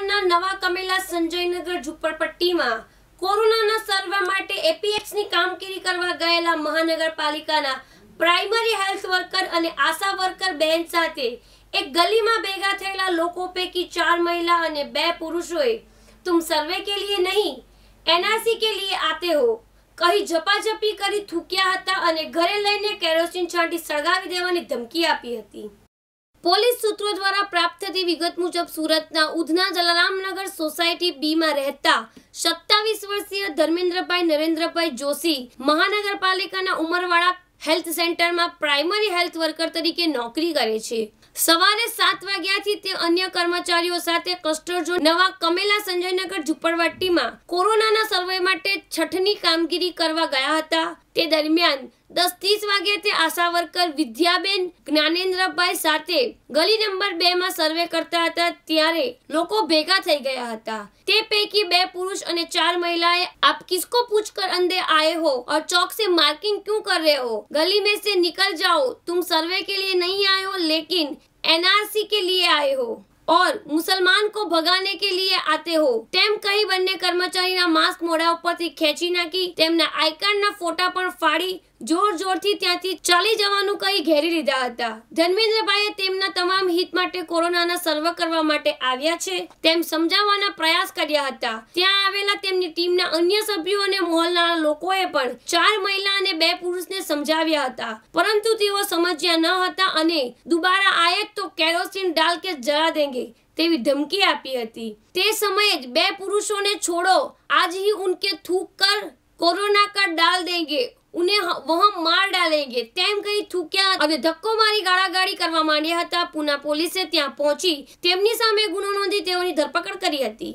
રાજસ્થાનના નવા કમેલા સંજયનગર ઝુંપડપટ્ટીમાં કોરોનાના સર્વે માટે એપીએક્સની કામગીરી કરવા ગયેલા મહાનગરપાલિકાના પ્રાઇમરી હેલ્થ વર્કર અને આશા વર્કર બહેન સાથે એક ગલીમાં ભેગા થયેલા લોકો પૈકી ચાર મહિલા અને બે પુરુષોએ તુમ સર્વે કે લીએ નહીં એનઆરસી કે લીએ આતે હો કહી ઝપાઝપી કરી થૂક્યા હતા અને ઘરે લઈને કેરોસીન છાંટી સળગાવી દેવાની ધમકી આપી હતી પોલીસ સૂત્રો દ્વારા પ્રાપ્ત થતી વિગત મુજબ સુરતના ઉધના જલારામનગર સોસાયટી બીમાં રહેતા સત્તાવીસ વર્ષીય ધર્મેન્દ્રભાઈ નરેન્દ્રભાઈ જોશી મહાનગરપાલિકાના ઉમરવાળા હેલ્થ સેન્ટરમાં પ્રાઇમરી હેલ્થ વર્કર તરીકે નોકરી કરે છે સવારે સાત વાગ્યાથી તે અન્ય કર્મચારીઓ સાથે કસ્ટરજો નવા કમેલા સંજયનગર ઝુંપડવટ્ટીમાં કોરોનાના સર્વે માટે છઠની કામગીરી કરવા ગયા હતા તે દરમિયાન 10:30 बजे थे आशा वर्कर विद्याबेन ज्ञानेन्द्रभाई साते गली नंबर 2 में सर्वे करता आता थे त्यारे लोगो ભેગા થઈ ગયા હતા કે પેકી બે પુરુષ અને ચાર મહિલાએ આપ કિસકો પૂછકર અнде આયે હો ઓર ચોક સે માર્કિંગ ક્યું કર રહે હો ગલી મે સે નિકલ જાઓ તુમ સર્વે કે લિયે નહીં આયો લેકિન એનઆરસી કે લિયે આયે હો ઓર મુસ્લમાન કો ભગાને કે લિયે આતે હો ટેમ કહી બનને કર્મચારી ના માસ્ક મોઢા ઉપર થી ખેંચી નાખી તેમને આયકાન ના ફોટા પર ફાડી જોર જોરથી ત્યાંથી ચાલી જવાનું કહી ઘેરી લીધા હતા ધર્મેન્દ્રભાઈએ તેમના તમામ હિત માટે કોરોનાના સર્વ કરવા માટે આવ્યા છે તેમ સમજાવવાના પ્રયાસ કર્યા હતા ત્યાં આવેલા તેમની ટીમના અન્ય સભ્યો અને મોહલ્લાના લોકોએ પણ ચાર મહિલા અને બે પુરુષને સમજાવ્યા હતા પરંતુ તેઓ સમજ્યા ન હતા અને દુબારા આયે તો કેરોસીન ડાલ કે જળા દેંગે તેવી ધમકી આપી હતી તે સમયે જ બે પુરુષોને છોડો આજ હી ઉનકે થૂક કર कोरोना का डाल देंगे ઉને વહમ માર ડાલેંગે તેમ કહી થૂક્યા અને ધક્કો મારી ગાળાગાળી કરવા માંડ્યા હતા પુના પોલીસે ત્યાં પહોંચી તેમની સામે ગુનો નોંધી તેઓની ધરપકડ કરી હતી